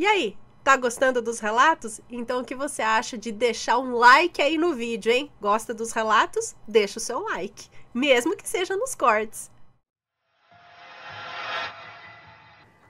E aí, tá gostando dos relatos? Então o que você acha de deixar um like aí no vídeo, hein? Gosta dos relatos? Deixa o seu like, mesmo que seja nos cortes.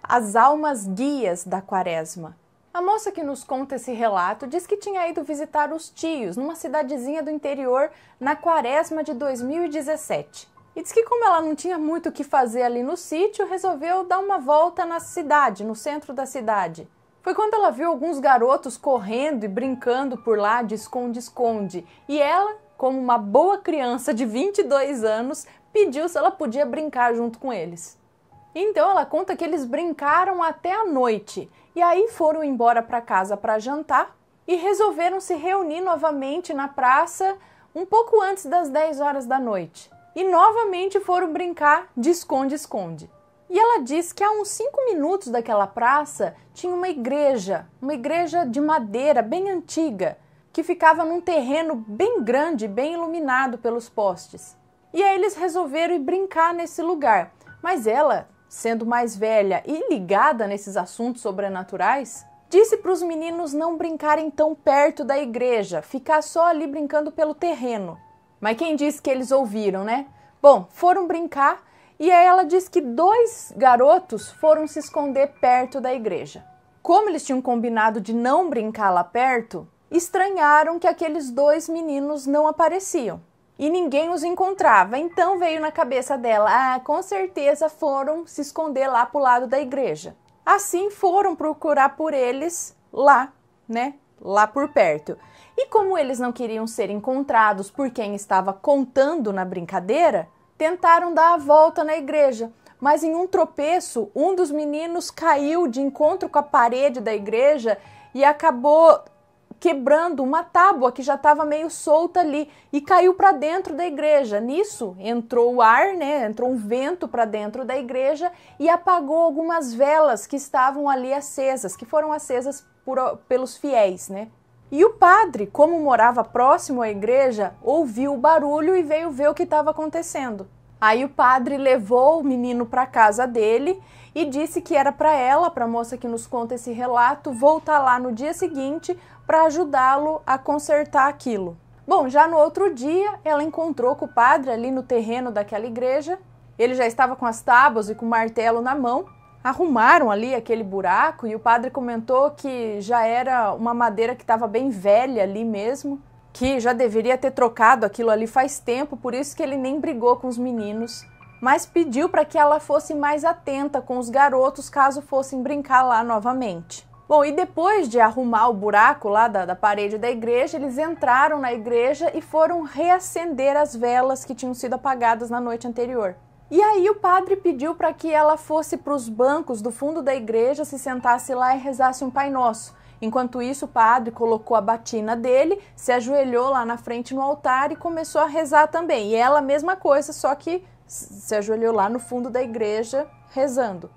As almas guias da Quaresma. A moça que nos conta esse relato diz que tinha ido visitar os tios numa cidadezinha do interior na quaresma de 2017. E diz que, como ela não tinha muito o que fazer ali no sítio, resolveu dar uma volta na cidade, no centro da cidade. Foi quando ela viu alguns garotos correndo e brincando por lá de esconde-esconde. E ela, como uma boa criança de 22 anos, pediu se ela podia brincar junto com eles. Então ela conta que eles brincaram até a noite e aí foram embora para casa para jantar e resolveram se reunir novamente na praça um pouco antes das 10 horas da noite. E novamente foram brincar de esconde-esconde. E ela diz que a uns cinco minutos daquela praça tinha uma igreja, uma igreja de madeira bem antiga, que ficava num terreno bem grande, bem iluminado pelos postes. E aí eles resolveram ir brincar nesse lugar. Mas ela, sendo mais velha e ligada nesses assuntos sobrenaturais, disse para os meninos não brincarem tão perto da igreja, ficar só ali brincando pelo terreno. Mas quem disse que eles ouviram, né? Bom, foram brincar e aí ela diz que dois garotos foram se esconder perto da igreja. Como eles tinham combinado de não brincar lá perto, estranharam que aqueles dois meninos não apareciam e ninguém os encontrava. Então veio na cabeça dela: ah, com certeza foram se esconder lá pro lado da igreja. Assim foram procurar por eles lá, né? Lá por perto. E como eles não queriam ser encontrados por quem estava contando na brincadeira, tentaram dar a volta na igreja, mas em um tropeço, um dos meninos caiu de encontro com a parede da igreja e acabou quebrando uma tábua que já estava meio solta ali e caiu para dentro da igreja. Nisso entrou o ar, né? Entrou um vento para dentro da igreja e apagou algumas velas que estavam ali acesas, que foram acesas por, pelos fiéis, né? E o padre, como morava próximo à igreja, ouviu o barulho e veio ver o que estava acontecendo. Aí o padre levou o menino para casa dele e disse que era para ela, para a moça que nos conta esse relato, voltar lá no dia seguinte para ajudá-lo a consertar aquilo. Bom, já no outro dia, ela encontrou com o padre ali no terreno daquela igreja. Ele já estava com as tábuas e com o martelo na mão. Arrumaram ali aquele buraco e o padre comentou que já era uma madeira que estava bem velha ali mesmo que já deveria ter trocado aquilo ali faz tempo, por isso que ele nem brigou com os meninos, mas pediu para que ela fosse mais atenta com os garotos caso fossem brincar lá novamente. Bom, e depois de arrumar o buraco lá da, da, parede da igreja, eles entraram na igreja e foram reacender as velas que tinham sido apagadas na noite anterior. E aí o padre pediu para que ela fosse para os bancos do fundo da igreja, se sentasse lá e rezasse um Pai Nosso. Enquanto isso, o padre colocou a batina dele, se ajoelhou lá na frente no altar e começou a rezar também. E ela, mesma coisa, só que se ajoelhou lá no fundo da igreja rezando.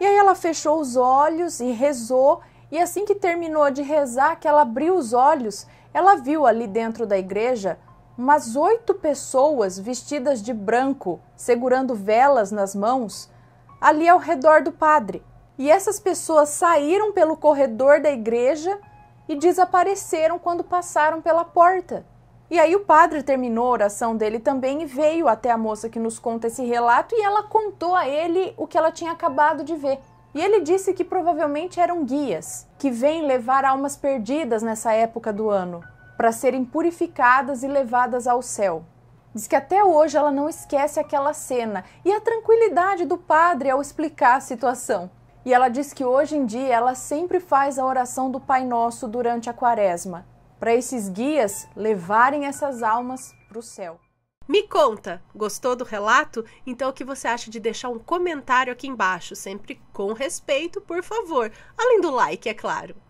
E aí ela fechou os olhos e rezou, e assim que terminou de rezar, que ela abriu os olhos, ela viu ali dentro da igreja umas oito pessoas vestidas de branco, segurando velas nas mãos, ali ao redor do padre. E essas pessoas saíram pelo corredor da igreja e desapareceram quando passaram pela porta. E aí o padre terminou a oração dele também e veio até a moça que nos conta esse relato e ela contou a ele o que ela tinha acabado de ver. E ele disse que provavelmente eram guias que vêm levar almas perdidas nessa época do ano para serem purificadas e levadas ao céu. Diz que até hoje ela não esquece aquela cena e a tranquilidade do padre ao explicar a situação. E ela diz que hoje em dia ela sempre faz a oração do Pai Nosso durante a quaresma, para esses guias levarem essas almas para o céu. Me conta, gostou do relato? Então o que você acha de deixar um comentário aqui embaixo, sempre com respeito, por favor, além do like, é claro.